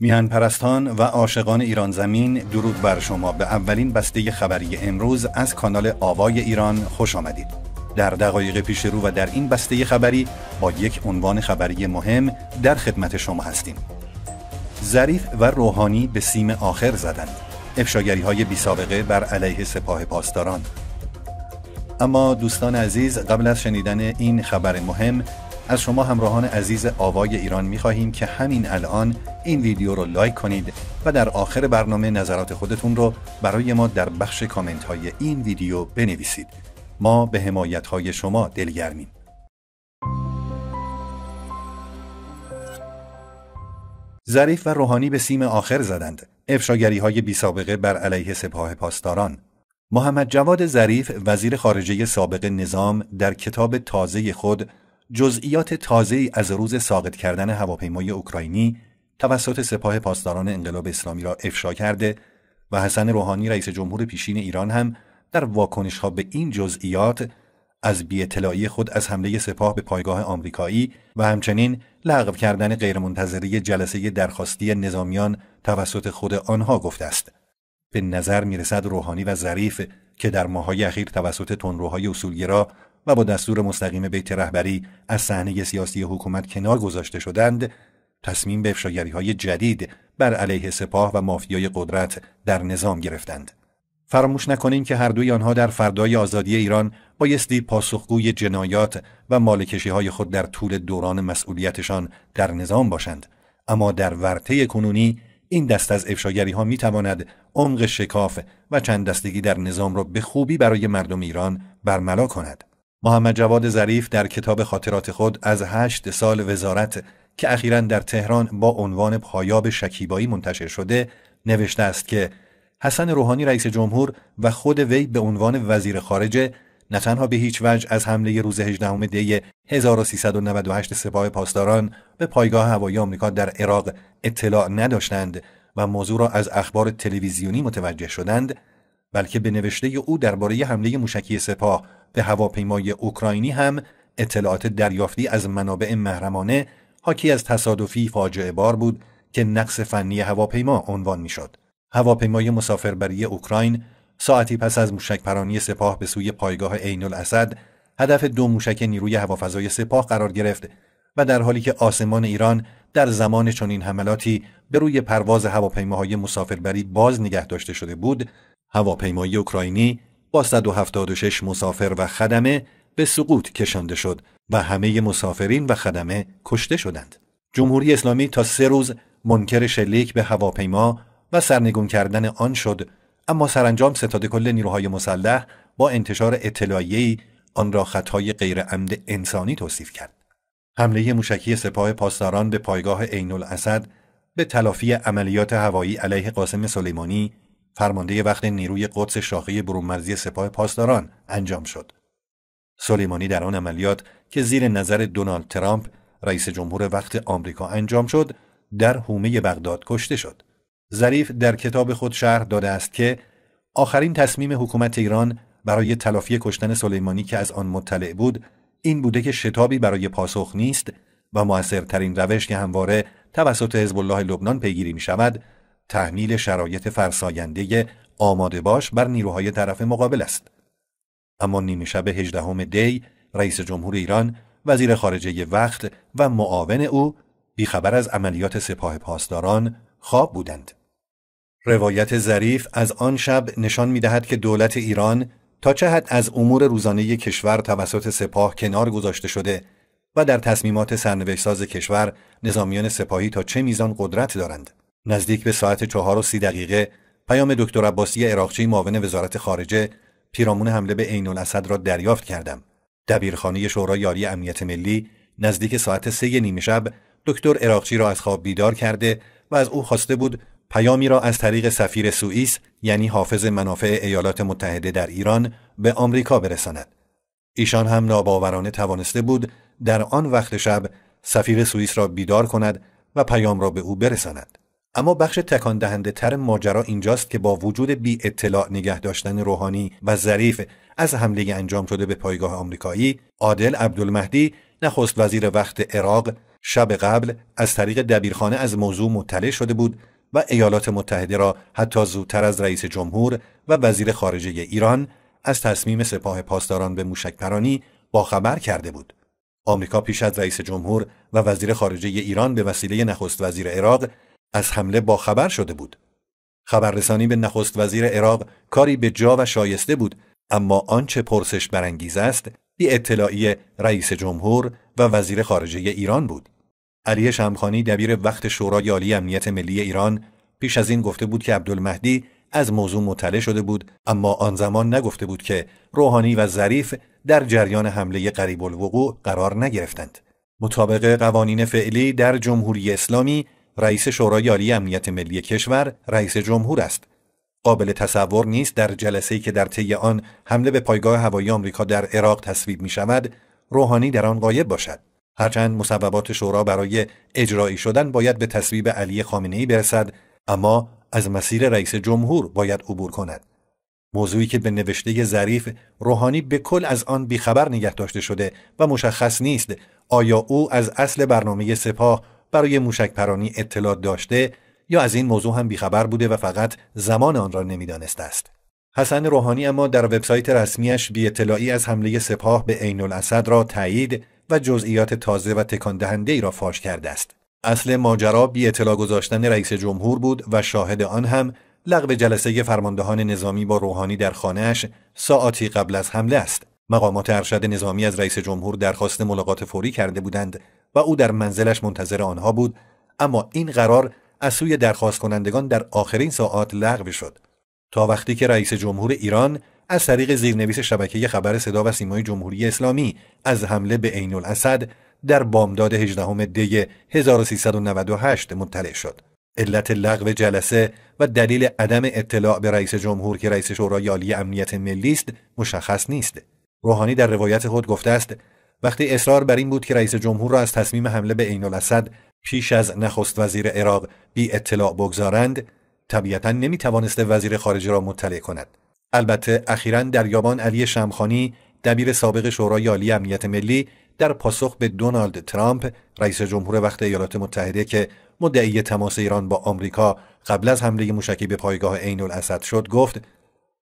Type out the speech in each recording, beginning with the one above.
میهن پرستان و عاشقان ایران زمین درود بر شما به اولین بسته خبری امروز از کانال آوای ایران خوش آمدید. در دقایق پیش رو و در این بسته خبری با یک عنوان خبری مهم در خدمت شما هستیم. ظریف و روحانی به سیم آخر زدند. افشاگری های بی سابقه بر علیه سپاه پاسداران اما دوستان عزیز قبل از شنیدن این خبر مهم از شما همراهان عزیز آوای ایران می خواهیم که همین الان این ویدیو رو لایک کنید و در آخر برنامه نظرات خودتون رو برای ما در بخش کامنت های این ویدیو بنویسید ما به حمایت های شما دلگرمیم ظریف و روحانی به سیم آخر زدند افشاگری های بی سابقه بر علیه سپاه پاسداران محمد جواد ظریف وزیر خارجه سابق نظام در کتاب تازه خود جزئیات تازه از روز ساقط کردن هواپیمای اوکراینی توسط سپاه پاسداران انقلاب اسلامی را افشا کرده و حسن روحانی رئیس جمهور پیشین ایران هم در واکنش ها به این جزئیات از بیاطلاعی خود از حمله سپاه به پایگاه آمریکایی و همچنین لغو کردن غیرمنتظره جلسه درخواستی نظامیان توسط خود آنها گفته است. به نظر میرسد روحانی و ظریف که در ماهای اخیر توسط تنروهای اصولگرا و با دستور مستقیم بیت رهبری از صحنه سیاسی حکومت کنار گذاشته شدند تصمیم به افشاگری های جدید بر علیه سپاه و مافیای قدرت در نظام گرفتند فراموش نکنیم که هر دوی آنها در فردای آزادی ایران بایستی پاسخگوی جنایات و مالکشی های خود در طول دوران مسئولیتشان در نظام باشند اما در ورطه کنونی این دست از افشاگری می تواند عمق شکاف و چند دستگی در نظام را به خوبی برای مردم ایران برملا کند. محمد جواد ظریف در کتاب خاطرات خود از هشت سال وزارت که اخیرا در تهران با عنوان پایاب شکیبایی منتشر شده نوشته است که حسن روحانی رئیس جمهور و خود وی به عنوان وزیر خارجه نه تنها به هیچ وجه از حمله روز 18 دی 1398 سپاه پاسداران به پایگاه هوایی آمریکا در عراق اطلاع نداشتند و موضوع را از اخبار تلویزیونی متوجه شدند بلکه به نوشته او درباره حمله موشکی سپاه به هواپیمای اوکراینی هم اطلاعات دریافتی از منابع محرمانه حاکی از تصادفی فاجعه بار بود که نقص فنی هواپیما عنوان میشد. هواپیمای مسافربری اوکراین ساعتی پس از موشک پرانی سپاه به سوی پایگاه عین الاسد هدف دو موشک نیروی هوافضای سپاه قرار گرفت و در حالی که آسمان ایران در زمان این حملاتی به روی پرواز هواپیماهای مسافربری باز نگه داشته شده بود هواپیمای اوکراینی با 176 مسافر و خدمه به سقوط کشانده شد و همه مسافرین و خدمه کشته شدند جمهوری اسلامی تا سه روز منکر شلیک به هواپیما و سرنگون کردن آن شد اما سرانجام ستاد کل نیروهای مسلح با انتشار اطلاعیه‌ای آن را خطای غیرعمد انسانی توصیف کرد حمله موشکی سپاه پاسداران به پایگاه عین الاسد به تلافی عملیات هوایی علیه قاسم سلیمانی فرمانده وقت نیروی قدس شاخه مرزی سپاه پاسداران انجام شد. سلیمانی در آن عملیات که زیر نظر دونالد ترامپ رئیس جمهور وقت آمریکا انجام شد، در حومه بغداد کشته شد. ظریف در کتاب خود شرح داده است که آخرین تصمیم حکومت ایران برای تلافی کشتن سلیمانی که از آن مطلع بود این بوده که شتابی برای پاسخ نیست و موثرترین روش که همواره توسط حزب الله لبنان پیگیری می شود تحمیل شرایط فرساینده آماده باش بر نیروهای طرف مقابل است اما نیمه شب 18 دی رئیس جمهور ایران وزیر خارجه وقت و معاون او بیخبر از عملیات سپاه پاسداران خواب بودند روایت ظریف از آن شب نشان می دهد که دولت ایران تا چه حد از امور روزانه کشور توسط سپاه کنار گذاشته شده و در تصمیمات سرنوشتساز کشور نظامیان سپاهی تا چه میزان قدرت دارند نزدیک به ساعت چهار و سی دقیقه پیام دکتر عباسی عراقچی معاون وزارت خارجه پیرامون حمله به عین الاسد را دریافت کردم دبیرخانه شورای یاری امنیت ملی نزدیک ساعت سه نیمه شب دکتر عراقچی را از خواب بیدار کرده و از او خواسته بود پیامی را از طریق سفیر سوئیس یعنی حافظ منافع ایالات متحده در ایران به آمریکا برساند. ایشان هم ناباورانه توانسته بود در آن وقت شب سفیر سوئیس را بیدار کند و پیام را به او برساند. اما بخش تکان دهنده تر ماجرا اینجاست که با وجود بی اطلاع نگه داشتن روحانی و ظریف از حمله انجام شده به پایگاه آمریکایی، عادل عبدالمهدی نخست وزیر وقت عراق شب قبل از طریق دبیرخانه از موضوع مطلع شده بود و ایالات متحده را حتی زودتر از رئیس جمهور و وزیر خارجه ایران از تصمیم سپاه پاسداران به موشک پرانی باخبر کرده بود. آمریکا پیش از رئیس جمهور و وزیر خارجه ایران به وسیله نخست وزیر عراق از حمله باخبر شده بود. خبررسانی به نخست وزیر عراق کاری به جا و شایسته بود اما آنچه پرسش برانگیز است بی اطلاعی رئیس جمهور و وزیر خارجه ایران بود. علی شمخانی دبیر وقت شورای عالی امنیت ملی ایران پیش از این گفته بود که عبدالمهدی از موضوع مطلع شده بود اما آن زمان نگفته بود که روحانی و ظریف در جریان حمله قریب الوقوع قرار نگرفتند مطابق قوانین فعلی در جمهوری اسلامی رئیس شورای عالی امنیت ملی کشور رئیس جمهور است قابل تصور نیست در جلسه‌ای که در طی آن حمله به پایگاه هوایی آمریکا در عراق تصویب می شود روحانی در آن غایب باشد هرچند مصوبات شورا برای اجرایی شدن باید به تصویب علی خامنه ای برسد اما از مسیر رئیس جمهور باید عبور کند موضوعی که به نوشته ظریف روحانی به کل از آن بیخبر نگه داشته شده و مشخص نیست آیا او از اصل برنامه سپاه برای موشک پرانی اطلاع داشته یا از این موضوع هم بیخبر بوده و فقط زمان آن را نمیدانسته است حسن روحانی اما در وبسایت رسمیش بی اطلاعی از حمله سپاه به عین الاسد را تایید و جزئیات تازه و تکان دهنده ای را فاش کرده است. اصل ماجرا بی اطلاع گذاشتن رئیس جمهور بود و شاهد آن هم لغو جلسه فرماندهان نظامی با روحانی در خانهاش ساعتی قبل از حمله است. مقامات ارشد نظامی از رئیس جمهور درخواست ملاقات فوری کرده بودند و او در منزلش منتظر آنها بود اما این قرار از سوی درخواست کنندگان در آخرین ساعات لغو شد تا وقتی که رئیس جمهور ایران از طریق زیرنویس شبکه خبر صدا و سیمای جمهوری اسلامی از حمله به عین الاسد در بامداد 18 دی 1398 مطلع شد. علت لغو جلسه و دلیل عدم اطلاع به رئیس جمهور که رئیس شورای عالی امنیت ملی است مشخص نیست. روحانی در روایت خود گفته است وقتی اصرار بر این بود که رئیس جمهور را از تصمیم حمله به عین الاسد پیش از نخست وزیر عراق بی اطلاع بگذارند طبیعتا نمی توانسته وزیر خارجه را مطلع کند البته اخیرا در یابان علی شمخانی دبیر سابق شورای عالی امنیت ملی در پاسخ به دونالد ترامپ رئیس جمهور وقت ایالات متحده که مدعی تماس ایران با آمریکا قبل از حمله موشکی به پایگاه عین الاسد شد گفت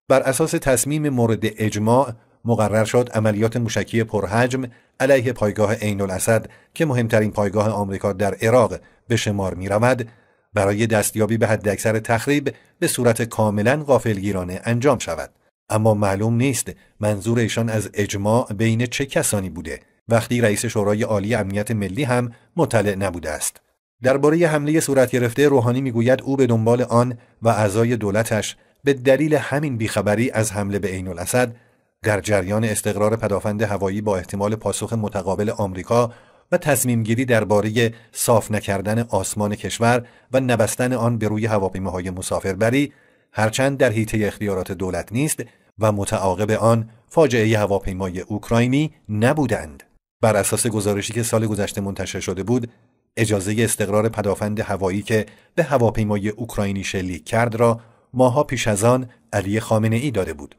بر اساس تصمیم مورد اجماع مقرر شد عملیات موشکی پرحجم علیه پایگاه عین الاسد که مهمترین پایگاه آمریکا در عراق به شمار می رود برای دستیابی به حداکثر تخریب به صورت کاملا غافلگیرانه انجام شود اما معلوم نیست منظور ایشان از اجماع بین چه کسانی بوده وقتی رئیس شورای عالی امنیت ملی هم مطلع نبوده است درباره حمله صورت گرفته روحانی میگوید او به دنبال آن و اعضای دولتش به دلیل همین بیخبری از حمله به عین الاسد در جریان استقرار پدافند هوایی با احتمال پاسخ متقابل آمریکا و تصمیمگیری درباره صاف نکردن آسمان کشور و نبستن آن به روی هواپیماهای مسافربری هرچند در حیطه اختیارات دولت نیست و متعاقب آن فاجعه هواپیمای اوکراینی نبودند بر اساس گزارشی که سال گذشته منتشر شده بود اجازه استقرار پدافند هوایی که به هواپیمای اوکراینی شلیک کرد را ماها پیش از آن علی خامنه ای داده بود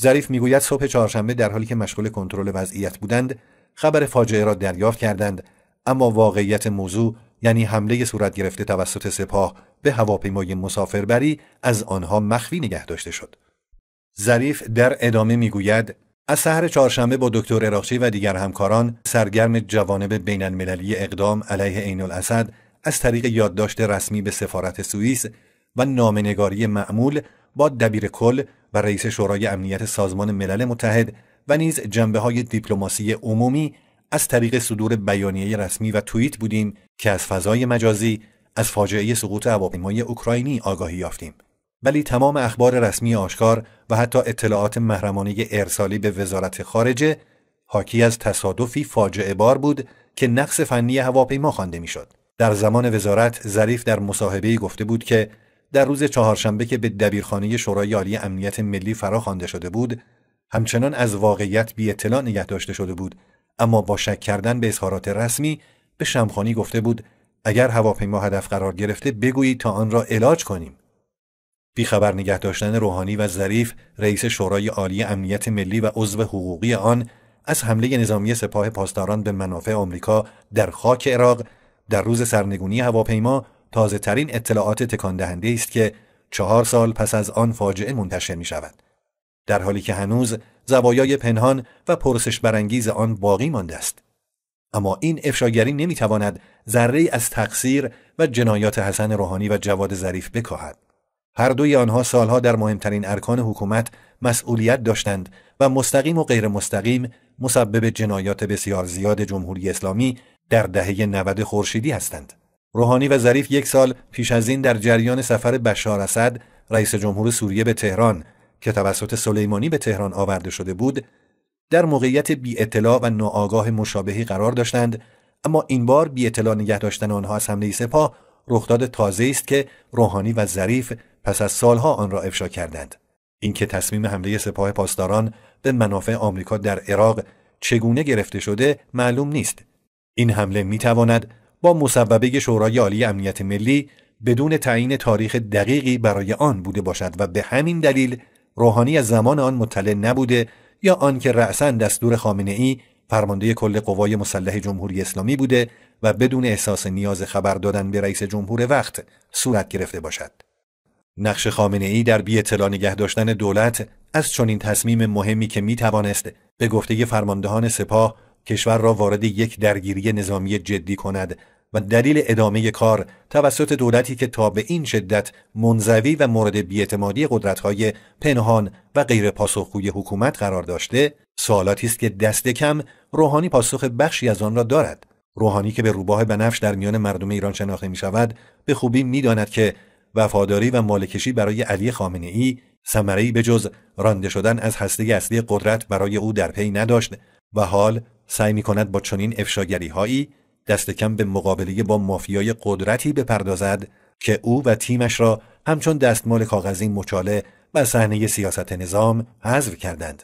ظریف میگوید صبح چهارشنبه در حالی که مشغول کنترل وضعیت بودند خبر فاجعه را دریافت کردند اما واقعیت موضوع یعنی حمله صورت گرفته توسط سپاه به هواپیمای مسافربری از آنها مخفی نگه داشته شد ظریف در ادامه میگوید از سحر چهارشنبه با دکتر اراقچی و دیگر همکاران سرگرم جوانب بین اقدام علیه عین الاسد از طریق یادداشت رسمی به سفارت سوئیس و نامنگاری معمول با دبیر کل و رئیس شورای امنیت سازمان ملل متحد و نیز جنبه های دیپلماسی عمومی از طریق صدور بیانیه رسمی و توییت بودیم که از فضای مجازی از فاجعه سقوط هواپیمای اوکراینی آگاهی یافتیم ولی تمام اخبار رسمی آشکار و حتی اطلاعات محرمانه ارسالی به وزارت خارجه حاکی از تصادفی فاجعه بار بود که نقص فنی هواپیما خوانده میشد. در زمان وزارت ظریف در مصاحبه گفته بود که در روز چهارشنبه که به دبیرخانه شورای عالی امنیت ملی فرا خوانده شده بود همچنان از واقعیت بی اطلاع نگه داشته شده بود اما با شک کردن به اظهارات رسمی به شمخانی گفته بود اگر هواپیما هدف قرار گرفته بگویید تا آن را علاج کنیم بیخبر نگه داشتن روحانی و ظریف رئیس شورای عالی امنیت ملی و عضو حقوقی آن از حمله نظامی سپاه پاسداران به منافع آمریکا در خاک عراق در روز سرنگونی هواپیما تازه ترین اطلاعات تکان دهنده است که چهار سال پس از آن فاجعه منتشر می شود. در حالی که هنوز زوایای پنهان و پرسش برانگیز آن باقی مانده است اما این افشاگری نمیتواند ذره از تقصیر و جنایات حسن روحانی و جواد ظریف بکاهد هر دوی آنها سالها در مهمترین ارکان حکومت مسئولیت داشتند و مستقیم و غیر مستقیم مسبب جنایات بسیار زیاد جمهوری اسلامی در دهه 90 خورشیدی هستند. روحانی و ظریف یک سال پیش از این در جریان سفر بشار اسد رئیس جمهور سوریه به تهران که توسط سلیمانی به تهران آورده شده بود در موقعیت بی اطلاع و ناآگاه مشابهی قرار داشتند اما این بار بی اطلاع نگه داشتن آنها از حمله سپاه رخداد تازه است که روحانی و ظریف پس از سالها آن را افشا کردند اینکه تصمیم حمله سپاه پاسداران به منافع آمریکا در عراق چگونه گرفته شده معلوم نیست این حمله می تواند با مصوبه شورای عالی امنیت ملی بدون تعیین تاریخ دقیقی برای آن بوده باشد و به همین دلیل روحانی از زمان آن مطلع نبوده یا آنکه رأسا دستور خامنه ای فرمانده کل قوای مسلح جمهوری اسلامی بوده و بدون احساس نیاز خبر دادن به رئیس جمهور وقت صورت گرفته باشد. نقش خامنه ای در بی اطلاع نگه داشتن دولت از چنین تصمیم مهمی که می توانست به گفته فرماندهان سپاه کشور را وارد یک درگیری نظامی جدی کند و دلیل ادامه کار توسط دولتی که تا به این شدت منزوی و مورد بیاعتمادی قدرتهای پنهان و غیر پاسخگوی حکومت قرار داشته سوالاتی است که دست کم روحانی پاسخ بخشی از آن را دارد روحانی که به روباه بنفش در میان مردم ایران شناخته می شود به خوبی داند که وفاداری و مالکشی برای علی خامنه ای به جز رانده شدن از هسته اصلی قدرت برای او در پی نداشت و حال سعی می کند با چنین افشاگری هایی دست کم به مقابله با مافیای قدرتی بپردازد که او و تیمش را همچون دستمال کاغذی مچاله و صحنه سیاست نظام حذف کردند.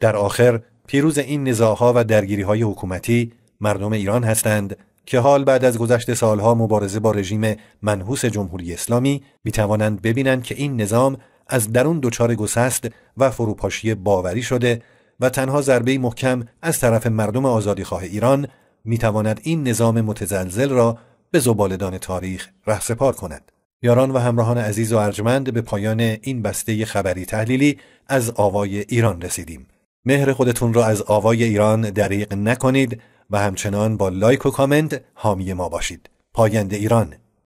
در آخر پیروز این نزاها و های حکومتی مردم ایران هستند که حال بعد از گذشت سالها مبارزه با رژیم منحوس جمهوری اسلامی توانند ببینند که این نظام از درون دچار گسست و فروپاشی باوری شده و تنها ضربه محکم از طرف مردم آزادیخواه ایران می تواند این نظام متزلزل را به زبالدان تاریخ رهسپار کند یاران و همراهان عزیز و ارجمند به پایان این بسته خبری تحلیلی از آوای ایران رسیدیم مهر خودتون را از آوای ایران دریغ نکنید و همچنان با لایک و کامنت حامی ما باشید پایند ایران